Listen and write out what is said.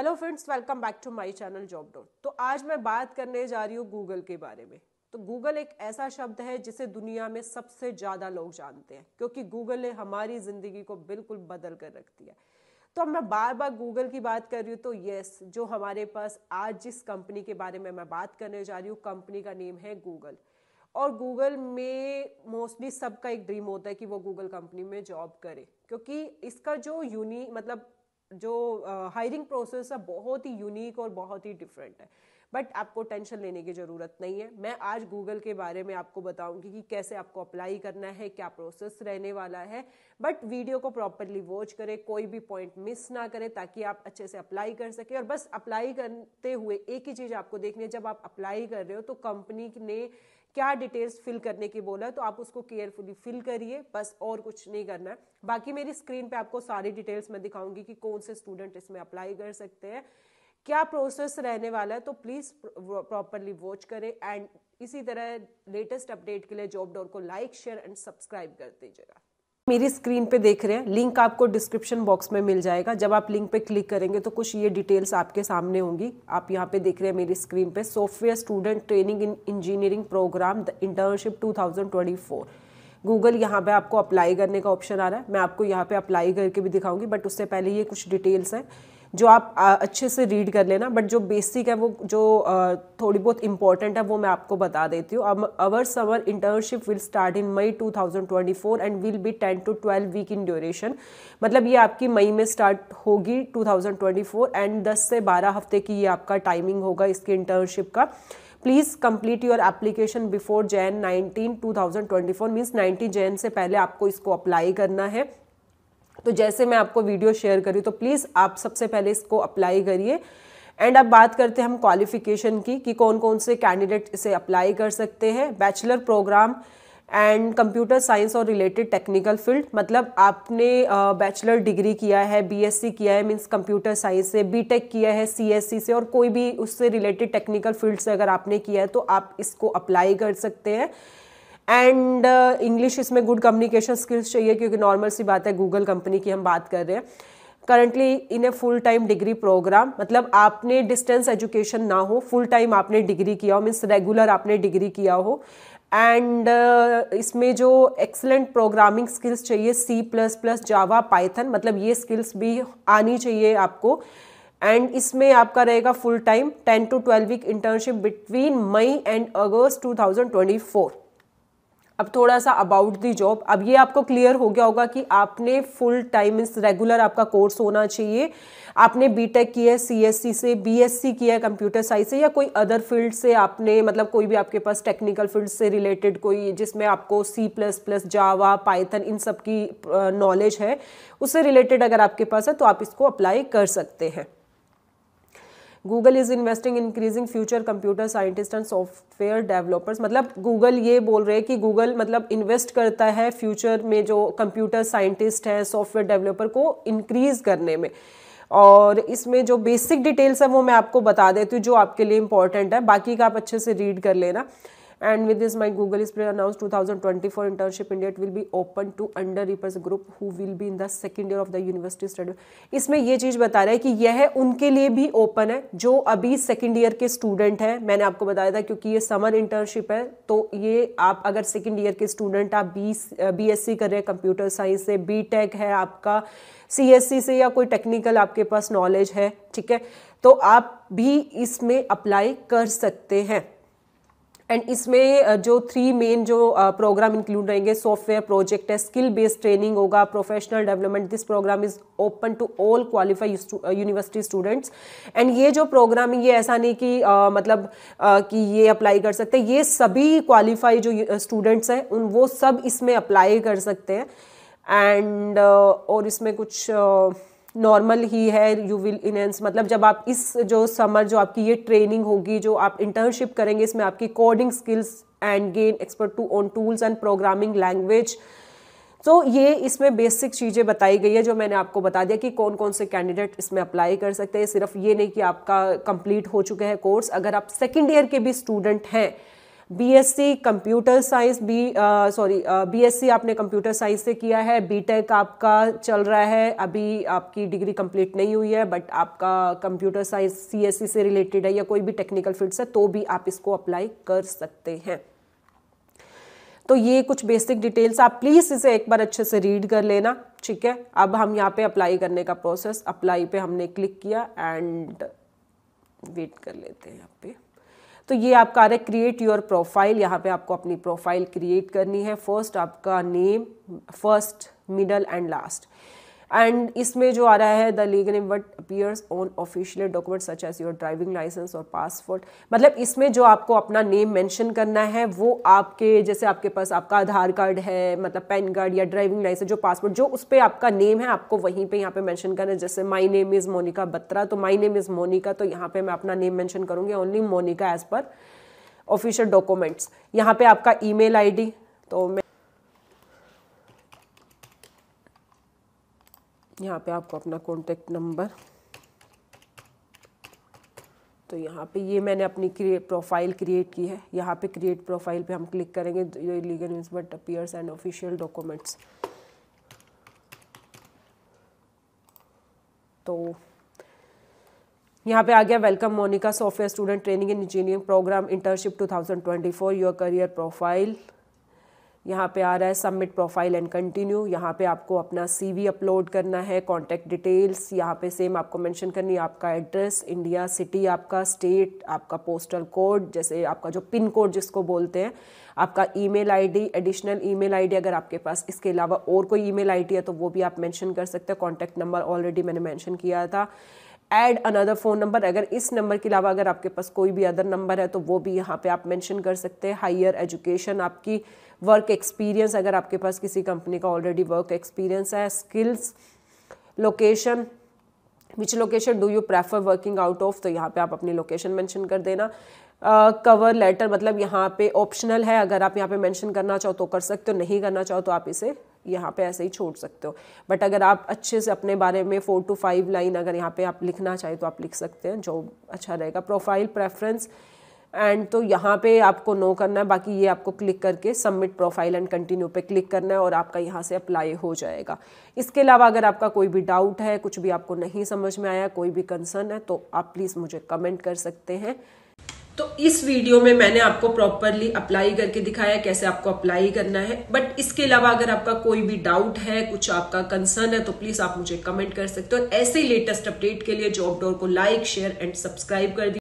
hello friends welcome back to my channel job dot तो आज मैं बात करने जा रही हूँ गूगल के बारे में तो गूगल एक ऐसा शब्द है जिसे दुनिया में सबसे ज़्यादा लोग जानते हैं क्योंकि गूगल ने हमारी ज़िंदगी को बिल्कुल बदल कर रख दिया तो अब मैं बार बार गूगल की बात कर रही हूँ तो येस जो हमारे पास आज जिस कंपनी के बारे में मैं बात करने जा रही हूँ कंपनी का नेम है गूगल और गूगल में मोस्टली सबका एक ड्रीम होता है कि वो गूगल कंपनी में जॉब करे क्योंकि इसका जो यूनी मतलब जो हायरिंग प्रोसेस है बहुत ही यूनिक और बहुत ही डिफरेंट है बट आपको टेंशन लेने की ज़रूरत नहीं है मैं आज गूगल के बारे में आपको बताऊंगी कि कैसे आपको अप्लाई करना है क्या प्रोसेस रहने वाला है बट वीडियो को प्रॉपरली वॉच करें कोई भी पॉइंट मिस ना करें ताकि आप अच्छे से अप्लाई कर सकें और बस अप्लाई करते हुए एक ही चीज़ आपको देखनी है जब आप अप्लाई कर रहे हो तो कंपनी ने क्या डिटेल्स फिल करने की बोला है तो आप उसको केयरफुली फिल करिए बस और कुछ नहीं करना है बाकी मेरी स्क्रीन पे आपको सारी डिटेल्स मैं दिखाऊंगी कि कौन से स्टूडेंट इसमें अप्लाई कर सकते हैं क्या प्रोसेस रहने वाला है तो प्लीज़ प्रॉपरली वॉच करें एंड इसी तरह लेटेस्ट अपडेट के लिए जॉब डोर को लाइक शेयर एंड सब्सक्राइब कर दीजिएगा मेरी स्क्रीन पे देख रहे हैं लिंक आपको डिस्क्रिप्शन बॉक्स में मिल जाएगा जब आप लिंक पे क्लिक करेंगे तो कुछ ये डिटेल्स आपके सामने होंगी आप यहाँ पे देख रहे हैं मेरी स्क्रीन पे software student training in engineering program the internship 2024 Google यहाँ पे आपको अप्लाई करने का ऑप्शन आ रहा है मैं आपको यहाँ पे अप्लाई करके भी दिखाऊंगी बट उससे पहले ये कुछ डिटेल्स हैं जो आप अच्छे से रीड कर लेना बट जो बेसिक है वो जो थोड़ी बहुत इंपॉर्टेंट है वो मैं आपको बता देती हूँ अब our summer internship will start in May 2024 and will be 10 to 12 week in duration मतलब ये आपकी मई में स्टार्ट होगी 2024 एंड 10 से 12 हफ्ते की ये आपका टाइमिंग होगा इसकी इंटर्नशिप का please complete your application before Jan 19 2024 means nineteen Jan से पहले आपको इसको अप्लाई करना है तो जैसे मैं आपको वीडियो शेयर करी तो प्लीज़ आप सबसे पहले इसको अप्लाई करिए एंड अब बात करते हैं हम क्वालिफिकेशन की कि कौन कौन से कैंडिडेट इसे अप्लाई कर सकते हैं bachelor program and computer science और रिलेटेड टेक्निकल फील्ड मतलब आपने बैचलर डिग्री किया है बीएससी किया है मीन्स कंप्यूटर साइंस से बीटेक किया है सीएससी से और कोई भी उससे रिलेटेड टेक्निकल फील्ड से अगर आपने किया है तो आप इसको अप्लाई कर सकते हैं एंड इंग्लिश uh, इसमें गुड कम्युनिकेशन स्किल्स चाहिए क्योंकि नॉर्मल सी बात है गूगल कंपनी की हम बात कर रहे हैं currently in a full time degree program मतलब आपने डिस्टेंस एजुकेशन ना हो फुल टाइम आपने डिग्री किया हो मीन्स रेगुलर आपने डिग्री किया हो एंड uh, इसमें जो एक्सलेंट प्रोग्रामिंग स्किल्स चाहिए C plus plus Java Python मतलब ये स्किल्स भी आनी चाहिए आपको एंड इसमें आपका रहेगा full time ten to twelve week internship between May and August for अब थोड़ा सा अबाउट दी जॉब अब ये आपको क्लियर हो गया होगा कि आपने फुल टाइम मीन्स रेगुलर आपका कोर्स होना चाहिए आपने बीटेक किया है सीएससी e से बीएससी e किया है कंप्यूटर साइंस से या कोई अदर फील्ड से आपने मतलब कोई भी आपके पास टेक्निकल फील्ड से रिलेटेड कोई जिसमें आपको C plus plus Java Python इन सब की नॉलेज है उससे रिलेटेड अगर आपके पास है तो आप इसको अप्लाई कर सकते हैं Google is investing increasing future computer scientist and software developers मतलब गूगल ये बोल रहे हैं कि गूगल मतलब इन्वेस्ट करता है फ्यूचर में जो कंप्यूटर साइंटिस्ट हैं सॉफ्टवेयर डेवलपर को इंक्रीज़ करने में और इसमें जो बेसिक डिटेल्स है वो मैं आपको बता देती हूँ जो आपके लिए इंपॉर्टेंट है बाकी का आप अच्छे से रीड कर लेना and with my is pray announce two thousand twenty four 2024 India it will be open to under ripers group who will be in the second year of the university study इसमें यह चीज़ बता रहा है कि यह उनके लिए भी ओपन है जो अभी सेकेंड ईयर के स्टूडेंट हैं मैंने आपको बताया था क्योंकि ये समर इंटर्नशिप है तो ये आप अगर सेकेंड ईयर के स्टूडेंट आप बी बी एस सी कर रहे हैं कंप्यूटर साइंस से बी टेक है आपका सी एस सी से या कोई टेक्निकल आपके पास नॉलेज है ठीक है तो आप भी इसमें अप्लाई कर सकते हैं एंड इसमें जो थ्री मेन जो प्रोग्राम इंक्लूड रहेंगे सॉफ्टवेयर प्रोजेक्ट है स्किल बेस्ड ट्रेनिंग होगा professional development this program is open to all qualified university students and ये जो प्रोग्राम ये ऐसा नहीं कि uh, मतलब uh, कि ये अप्लाई कर सकते हैं ये सभी क्वालिफाई जो स्टूडेंट्स हैं उन वो सब इसमें अप्लाई कर सकते हैं एंड uh, और इसमें कुछ uh, नॉर्मल ही है यू विल इनहेंस मतलब जब आप इस जो समर जो आपकी ये ट्रेनिंग होगी जो आप इंटर्नशिप करेंगे इसमें आपकी coding skills and gain expert to on tools and programming language तो ये इसमें बेसिक चीज़ें बताई गई है जो मैंने आपको बता दिया कि कौन कौन से कैंडिडेट इसमें अप्लाई कर सकते हैं सिर्फ ये नहीं कि आपका कंप्लीट हो चुका है कोर्स अगर आप सेकेंड ईयर के भी स्टूडेंट हैं BSc computer science B sorry BSc आपने कंप्यूटर साइंस से किया है बीटेक आपका चल रहा है अभी आपकी डिग्री कंप्लीट नहीं हुई है बट आपका कंप्यूटर साइंस सीएससी से रिलेटेड है या कोई भी टेक्निकल फील्ड से तो भी आप इसको अप्लाई कर सकते हैं तो ये कुछ बेसिक डिटेल्स आप प्लीज़ इसे एक बार अच्छे से रीड कर लेना ठीक है अब हम यहाँ पे अप्लाई करने का प्रोसेस अप्लाई पे हमने क्लिक किया एंड वेट कर लेते हैं यहाँ पे तो ये आपका आ रहा है क्रिएट योर प्रोफाइल यहाँ पे आपको अपनी प्रोफाइल क्रिएट करनी है फर्स्ट आपका name first middle and last and इसमें जो आ रहा है the legal in what appears on official document such as your driving licence और पासपोर्ट मतलब इसमें जो आपको अपना नेम मेंशन करना है वो आपके जैसे आपके पास आपका आधार कार्ड है मतलब पैन कार्ड या ड्राइविंग लाइसेंस जो पासपोर्ट जो उस पर आपका नेम है आपको वहीं पर यहाँ पे मैंशन करना है जैसे my name is Monica Batra तो माई नेम इज़ मोनिका तो यहाँ पर मैं अपना नेम मैंशन करूँगी only Monica as per official documents यहाँ पे आपका ईमेल आईडी तो मैं यहाँ पे आपको अपना कॉन्टेक्ट नंबर तो यहाँ पे ये मैंने अपनी क्रिएट प्रोफाइल क्रिएट की है यहाँ पे क्रिएट प्रोफाइल पे हम क्लिक करेंगे legal means but appears and official documents तो यहाँ पे आ गया welcome Monica software student training in engineering program internship 2024 your career profile यहाँ पे आ रहा है सबमिट प्रोफाइल एंड कंटिन्यू यहाँ पे आपको अपना सीवी अपलोड करना है कॉन्टैक्ट डिटेल्स यहाँ पे सेम आपको मेंशन करनी है आपका एड्रेस इंडिया सिटी आपका स्टेट आपका पोस्टल कोड जैसे आपका जो पिन कोड जिसको बोलते हैं आपका email ID additional email ID अगर आपके पास इसके अलावा और कोई ईमेल आईडी है तो वो भी आप मेंशन कर सकते हैं कॉन्टैक्ट नंबर ऑलरेडी मैंने मैंशन किया था ऐड अनदर फ़ोन नंबर अगर इस नंबर के अलावा अगर आपके पास कोई भी अदर नंबर है तो वो भी यहाँ पे आप मेंशन कर सकते हैं हायर एजुकेशन आपकी वर्क एक्सपीरियंस अगर आपके पास किसी कंपनी का ऑलरेडी वर्क एक्सपीरियंस है skills location which location do you prefer working out of तो यहाँ पे आप अपनी लोकेशन मेंशन कर देना कवर uh, लेटर मतलब यहाँ पे ऑप्शनल है अगर आप यहाँ पे मेंशन करना चाहो तो कर सकते हो नहीं करना चाहो तो आप इसे यहाँ पे ऐसे ही छोड़ सकते हो बट अगर आप अच्छे से अपने बारे में फ़ोर टू फाइव लाइन अगर यहाँ पे आप लिखना चाहें तो आप लिख सकते हैं जो अच्छा रहेगा प्रोफाइल प्रेफरेंस एंड तो यहाँ पे आपको नो करना है बाकी ये आपको क्लिक करके सबमिट प्रोफाइल एंड कंटिन्यू पे क्लिक करना है और आपका यहाँ से अप्लाई हो जाएगा इसके अलावा अगर आपका कोई भी डाउट है कुछ भी आपको नहीं समझ में आया कोई भी कंसर्न है तो आप प्लीज़ मुझे कमेंट कर सकते हैं तो इस वीडियो में मैंने आपको प्रॉपरली अप्लाई करके दिखाया कैसे आपको अप्लाई करना है बट इसके अलावा अगर आपका कोई भी डाउट है कुछ आपका कंसर्न है तो प्लीज आप मुझे कमेंट कर सकते हो ऐसे ही लेटेस्ट अपडेट के लिए जॉब डोर को लाइक शेयर एंड सब्सक्राइब कर दीजिए